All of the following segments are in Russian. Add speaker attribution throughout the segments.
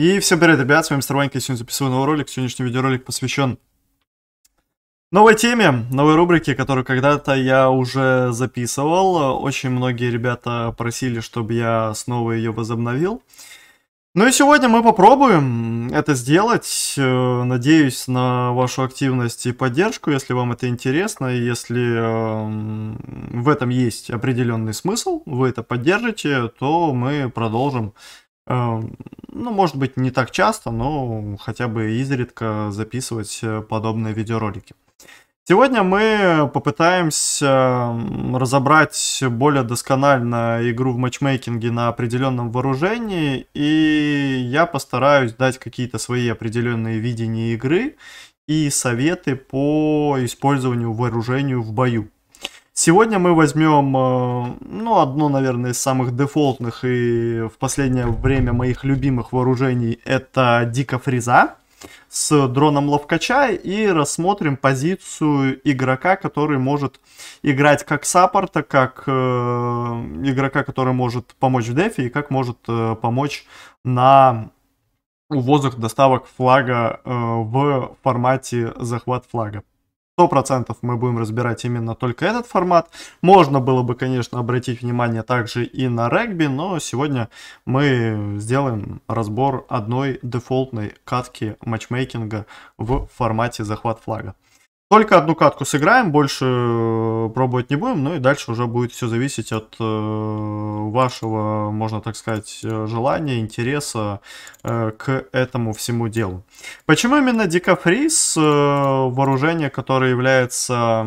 Speaker 1: И всем привет, ребят, с вами Старванька, сегодня записываю новый ролик. Сегодняшний видеоролик посвящен новой теме, новой рубрике, которую когда-то я уже записывал. Очень многие ребята просили, чтобы я снова ее возобновил. Ну и сегодня мы попробуем это сделать. Э, надеюсь на вашу активность и поддержку, если вам это интересно, если эм, в этом есть определенный смысл, вы это поддержите, то мы продолжим эм, ну, может быть, не так часто, но хотя бы изредка записывать э, подобные видеоролики. Сегодня мы попытаемся разобрать более досконально игру в матчмейкинге на определенном вооружении, и я постараюсь дать какие-то свои определенные видения игры и советы по использованию вооружению в бою. Сегодня мы возьмем, э, ну, одно, наверное, из самых дефолтных и в последнее время моих любимых вооружений. Это Дика Фреза с дроном Ловкача и рассмотрим позицию игрока, который может играть как саппорта, как э, игрока, который может помочь в дефе и как может э, помочь на воздух доставок флага э, в формате захват флага. 100% мы будем разбирать именно только этот формат. Можно было бы, конечно, обратить внимание также и на регби, но сегодня мы сделаем разбор одной дефолтной катки матчмейкинга в формате захват флага. Только одну катку сыграем, больше э, пробовать не будем, ну и дальше уже будет все зависеть от э, вашего, можно так сказать, э, желания, интереса к этому всему делу. Почему именно дикафриз, вооружение, которое является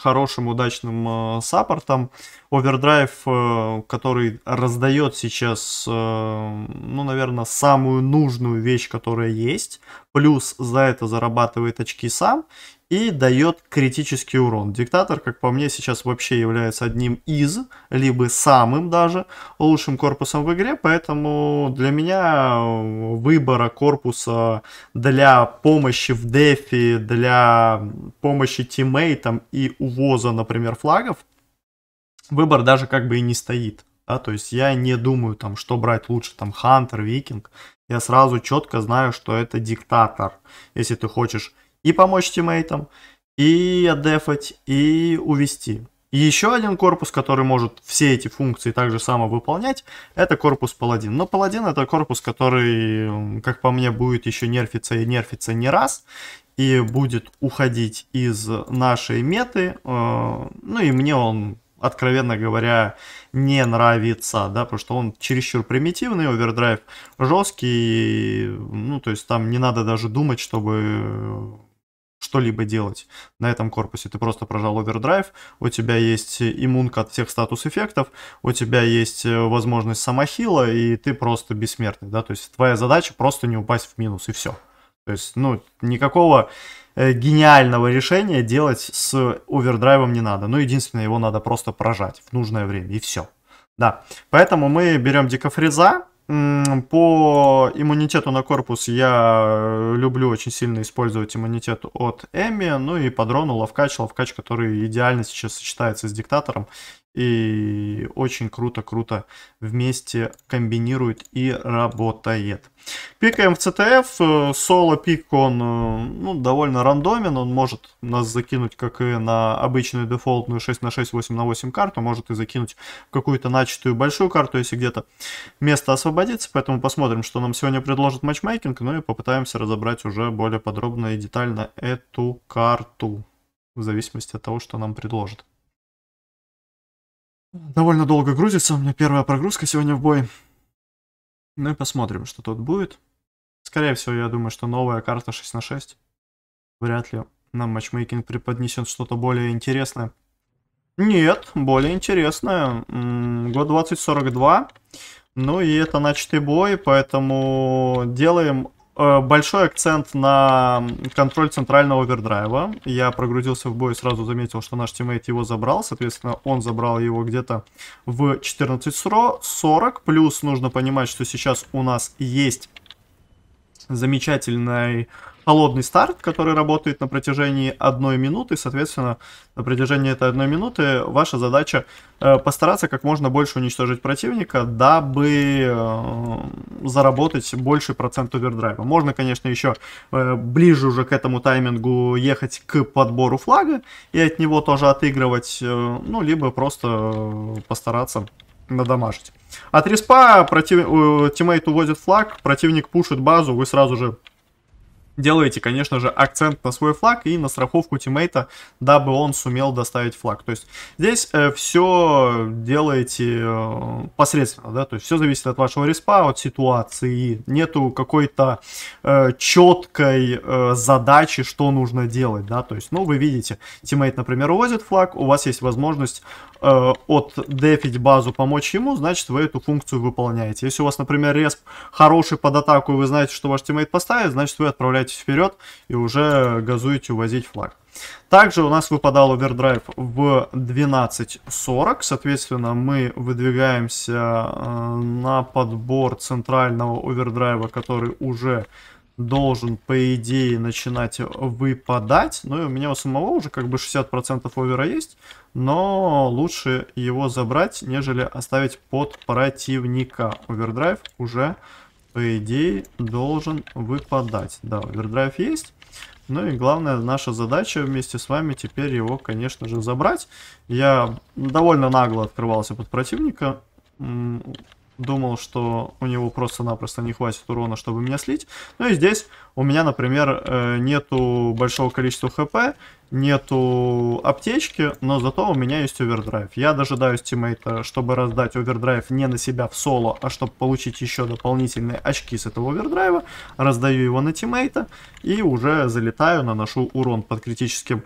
Speaker 1: хорошим, удачным саппортом, овердрайв, который раздает сейчас, ну, наверное, самую нужную вещь, которая есть, плюс за это зарабатывает очки сам, и дает критический урон. Диктатор, как по мне, сейчас вообще является одним из, либо самым даже лучшим корпусом в игре, поэтому для меня э, выбора корпуса для помощи в дефе, для помощи тиммейтам и увоза, например, флагов, выбор даже как бы и не стоит. Да, то есть я не думаю, там, что брать лучше, там, Хантер, Викинг. Я сразу четко знаю, что это диктатор. Если ты хочешь и помочь тиммейтам, и отдефать, и увести. И еще один корпус, который может все эти функции также само выполнять, это корпус паладин. Но паладин это корпус, который, как по мне, будет еще нерфиться и нерфиться не раз, и будет уходить из нашей меты. Э, ну и мне он, откровенно говоря, не нравится, да, потому что он чересчур примитивный, овердрайв жесткий, ну то есть там не надо даже думать, чтобы э, что-либо делать на этом корпусе. Ты просто прожал овердрайв, у тебя есть иммунка от всех статус-эффектов, у тебя есть э, возможность самохила, и ты просто бессмертный, да, то есть твоя задача просто не упасть в минус, и все. То есть, ну, никакого э, гениального решения делать с овердрайвом не надо. Ну, единственное, его надо просто прожать в нужное время, и все. Да, поэтому мы берем дикофриза, по иммунитету на корпус я э, люблю очень сильно использовать иммунитет от Эми, ну и по дрону Лавкач, Лавкач, который идеально сейчас сочетается с Диктатором и очень круто-круто вместе комбинирует и работает. Пикаем в CTF, э, соло пик он э, ну, довольно рандомен, он может нас закинуть как и на обычную дефолтную 6 на 6, 8 на 8 карту, может и закинуть какую-то начатую большую карту, если где-то место освободится, поэтому посмотрим, что нам сегодня предложит матчмейкинг, ну и попытаемся разобрать уже более подробно и детально эту карту, в зависимости от того, что нам предложат довольно долго грузится. У меня первая прогрузка сегодня в бой. Ну и посмотрим, что тут будет. Скорее всего, я думаю, что новая карта 6 на 6. Вряд ли нам матчмейкинг преподнесет что-то более интересное. Нет, более интересное. Год 2042. Ну и это начатый бой, поэтому делаем Э, большой акцент на контроль центрального овердрайва. Я прогрузился в бой и сразу заметил, что наш тиммейт его забрал. Соответственно, он забрал его где-то в 14 40. Плюс нужно понимать, что сейчас у нас есть замечательный холодный старт, который работает на протяжении одной минуты. Соответственно, на протяжении этой одной минуты ваша задача э, постараться как можно больше уничтожить противника, дабы э, заработать больший процент овердрайва. Можно, конечно, еще э, ближе уже к этому таймингу ехать к подбору флага и от него тоже отыгрывать, ну, либо просто постараться надамажить. От а респа против... тиммейт э, уводит флаг, противник пушит базу, вы сразу же делаете, конечно же, акцент на свой флаг и на страховку тиммейта, дабы он сумел доставить флаг. То есть здесь э, все делаете э, посредственно, да, то есть все зависит от вашего респа, от ситуации, нету какой-то э, четкой э, задачи, что нужно делать, да, то есть, ну, вы видите, тиммейт, например, увозит флаг, у вас есть возможность Э, от дефить базу, помочь ему, значит вы эту функцию выполняете. Если у вас, например, респ хороший под атаку, и вы знаете, что ваш тиммейт поставит, значит вы отправляетесь вперед и уже газуете увозить флаг. Также у нас выпадал овердрайв в 12.40, соответственно, мы выдвигаемся э, на подбор центрального овердрайва, который уже должен, по идее, начинать выпадать. Ну и у меня у самого уже как бы 60% овера есть, но лучше его забрать, нежели оставить под противника. Овердрайв уже, по идее, должен выпадать. Да, овердрайв есть. Ну и главная наша задача вместе с вами теперь его, конечно же, забрать. Я довольно нагло открывался под противника думал, что у него просто-напросто не хватит урона, чтобы меня слить. Ну и здесь у меня, например, э, нету большого количества хп, нету аптечки, но зато у меня есть овердрайв. Я дожидаюсь тиммейта, чтобы раздать овердрайв не на себя в соло, а чтобы получить еще дополнительные очки с этого овердрайва. Раздаю его на тиммейта и уже залетаю, наношу урон под критическим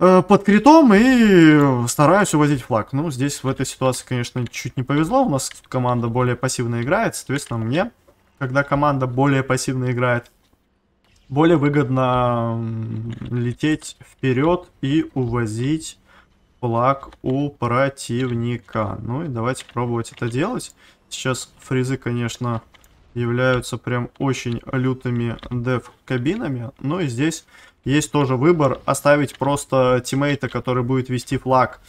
Speaker 1: Э, под критом и стараюсь увозить флаг. Ну, здесь в этой ситуации, конечно, чуть не повезло. У нас команда более пассивно играет. Соответственно, мне, когда команда более пассивно играет, более выгодно лететь вперед и увозить флаг у противника. Ну и давайте пробовать это делать. Сейчас фризы, конечно, являются прям очень лютыми деф-кабинами. Ну и здесь есть тоже выбор оставить просто тиммейта, который будет вести флаг,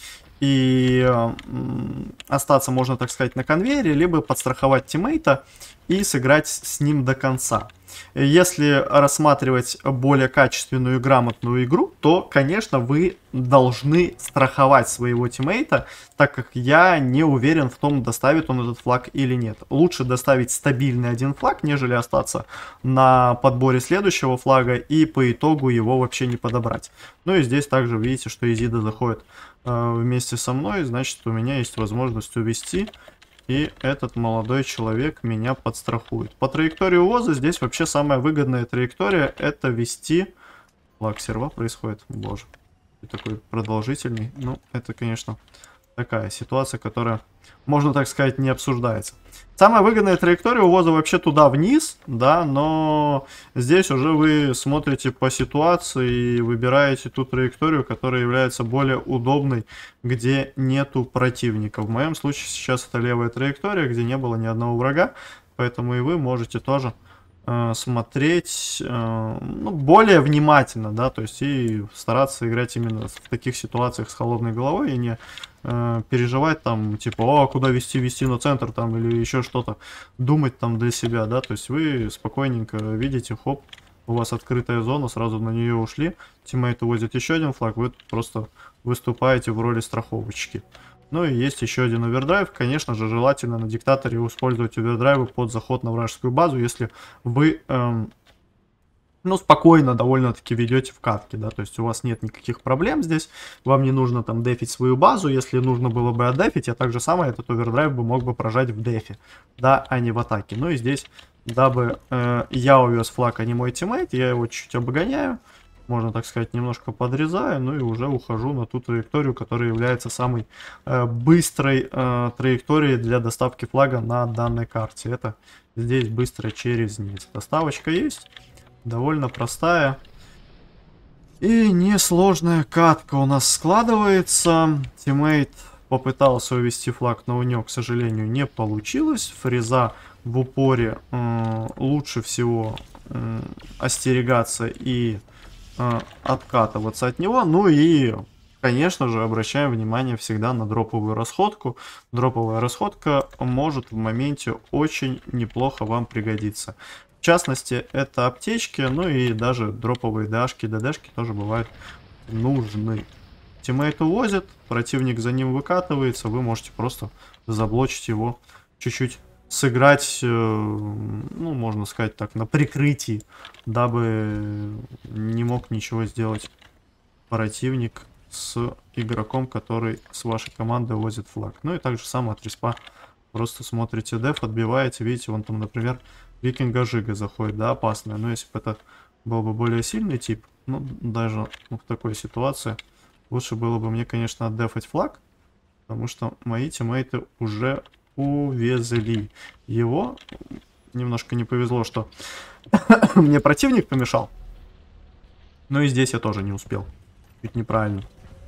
Speaker 1: и остаться, можно так сказать, на конвейере, либо подстраховать тиммейта и сыграть с ним до конца. Если рассматривать более качественную и грамотную игру, то, конечно, вы должны страховать своего тиммейта, так как я не уверен в том, доставит он этот флаг или нет. Лучше доставить стабильный один флаг, нежели остаться на подборе следующего флага и по итогу его вообще не подобрать. Ну и здесь также видите, что Изида заходит э, вместе со мной, значит у меня есть возможность увести и этот молодой человек меня подстрахует. По траектории УОЗа здесь вообще самая выгодная траектория это вести... Лак серва происходит, боже. такой продолжительный. Ну, это, конечно, такая ситуация, которая, можно так сказать, не обсуждается. Самая выгодная траектория увоза вообще туда вниз, да, но здесь уже вы смотрите по ситуации и выбираете ту траекторию, которая является более удобной, где нету противника. В моем случае сейчас это левая траектория, где не было ни одного врага, поэтому и вы можете тоже Э, смотреть э, ну, более внимательно, да, то есть и стараться играть именно в таких ситуациях с холодной головой и не э, переживать там, типа, о, куда вести, вести на ну, центр там или еще что-то, думать там для себя, да, то есть вы спокойненько видите, хоп, у вас открытая зона, сразу на нее ушли, тиммейт увозит еще один флаг, вы просто выступаете в роли страховочки. Ну и есть еще один овердрайв. Конечно же, желательно на диктаторе использовать овердрайвы под заход на вражескую базу, если вы... Эм, ну, спокойно довольно-таки ведете в катке, да, то есть у вас нет никаких проблем здесь, вам не нужно там дефить свою базу, если нужно было бы отдефить, я так же самое этот овердрайв бы мог бы прожать в дефе, да, а не в атаке. Ну и здесь, дабы э, я увез флаг, а не мой тиммейт, я его чуть-чуть обгоняю, можно так сказать, немножко подрезаю, ну и уже ухожу на ту траекторию, которая является самой э, быстрой э, траекторией для доставки флага на данной карте. Это здесь быстро через низ. Доставочка есть, довольно простая. И несложная катка у нас складывается. Тиммейт попытался увести флаг, но у него, к сожалению, не получилось. Фреза в упоре э, лучше всего э, остерегаться и э, откатываться от него. Ну и, конечно же, обращаем внимание всегда на дроповую расходку. Дроповая расходка может в моменте очень неплохо вам пригодиться. В частности, это аптечки, ну и даже дроповые дашки, ДДшки тоже бывают нужны. Тиммейт увозит, противник за ним выкатывается, вы можете просто заблочить его чуть-чуть сыграть, э, ну, можно сказать так, на прикрытии, дабы не мог ничего сделать противник с игроком, который с вашей команды возит флаг. Ну и также сам от респа просто смотрите деф, отбиваете, видите, вон там, например, викинга Жига заходит, да, опасная. Но если бы это был бы более сильный тип, ну, даже ну, в такой ситуации, лучше было бы мне, конечно, отдефать флаг, потому что мои тиммейты уже увезли его. Немножко не повезло, что мне противник помешал. Но и здесь я тоже не успел. Чуть неправильно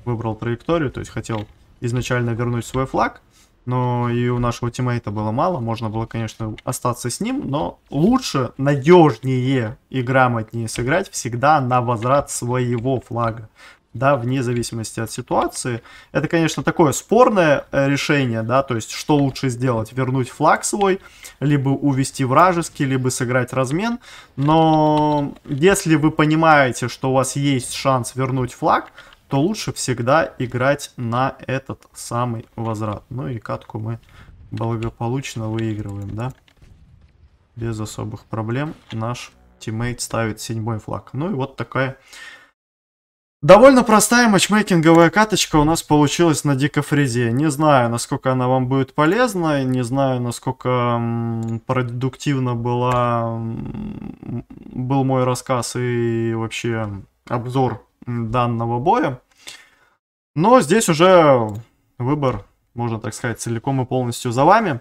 Speaker 1: выбрал траекторию, то есть хотел изначально вернуть свой флаг, но и у нашего тиммейта было мало. Можно было, конечно, остаться с ним, но лучше, надежнее и грамотнее сыграть всегда на возврат своего флага да, вне зависимости от ситуации. Это, конечно, такое спорное э, решение, да, то есть что лучше сделать, вернуть флаг свой, либо увести вражеский, либо сыграть размен, но если вы понимаете, что у вас есть шанс вернуть флаг, то лучше всегда играть на этот самый возврат. Ну и катку мы благополучно выигрываем, да, без особых проблем наш тиммейт ставит седьмой флаг. Ну и вот такая Довольно простая матчмейкинговая каточка у нас получилась на Дикофрезе. Не знаю, насколько она вам будет полезна, не знаю, насколько продуктивно была, был мой рассказ и вообще обзор данного боя. Но здесь уже выбор, можно так сказать, целиком и полностью за вами.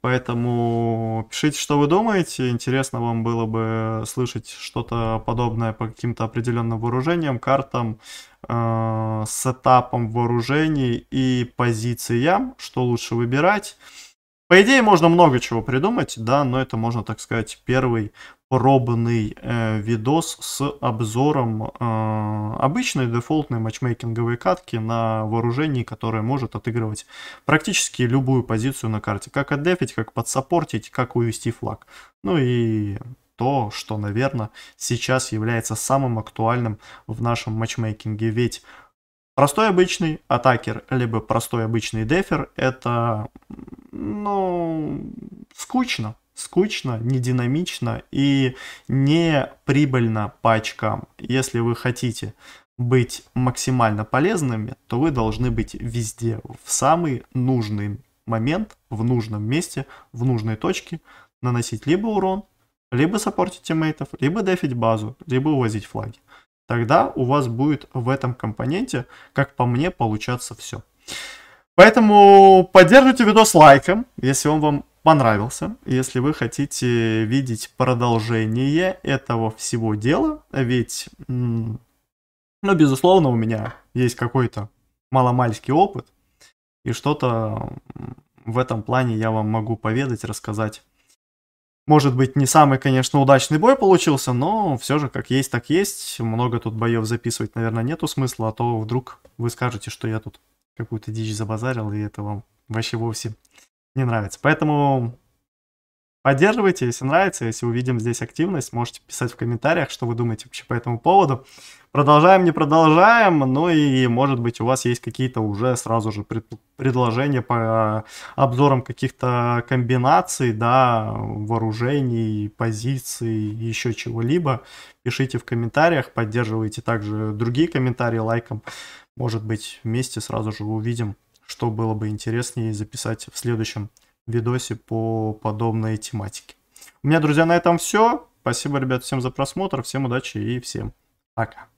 Speaker 1: Поэтому пишите, что вы думаете. Интересно вам было бы слышать что-то подобное по каким-то определенным вооружениям, картам, э, сетапам вооружений и позициям, что лучше выбирать. По идее, можно много чего придумать, да, но это можно, так сказать, первый пробный э, видос с обзором э, обычной дефолтной матчмейкинговой катки на вооружении, которое может отыгрывать практически любую позицию на карте. Как отдефить, как подсопортить, как увести флаг. Ну и то, что, наверное, сейчас является самым актуальным в нашем матчмейкинге. Ведь Простой обычный атакер, либо простой обычный дефер, это, ну, скучно, скучно, не динамично и не прибыльно по очкам. Если вы хотите быть максимально полезными, то вы должны быть везде, в самый нужный момент, в нужном месте, в нужной точке, наносить либо урон, либо саппортить тиммейтов, либо дефить базу, либо увозить флаги. Тогда у вас будет в этом компоненте, как по мне, получаться все. Поэтому поддержите видос лайком, если он вам понравился. Если вы хотите видеть продолжение этого всего дела, ведь, ну, безусловно, у меня есть какой-то маломальский опыт, и что-то в этом плане я вам могу поведать, рассказать. Может быть, не самый, конечно, удачный бой получился, но все же как есть, так есть. Много тут боев записывать, наверное, нету смысла, а то вдруг вы скажете, что я тут какую-то дичь забазарил, и это вам вообще вовсе не нравится. Поэтому поддерживайте, если нравится, если увидим здесь активность, можете писать в комментариях, что вы думаете вообще по этому поводу. Продолжаем, не продолжаем, ну и может быть у вас есть какие-то уже сразу же пред, предложения по обзорам каких-то комбинаций, да, вооружений, позиций, еще чего-либо. Пишите в комментариях, поддерживайте также другие комментарии лайком. Может быть вместе сразу же увидим что было бы интереснее записать в следующем видосе по подобной тематике. У меня, друзья, на этом все. Спасибо, ребят, всем за просмотр, всем удачи и всем пока.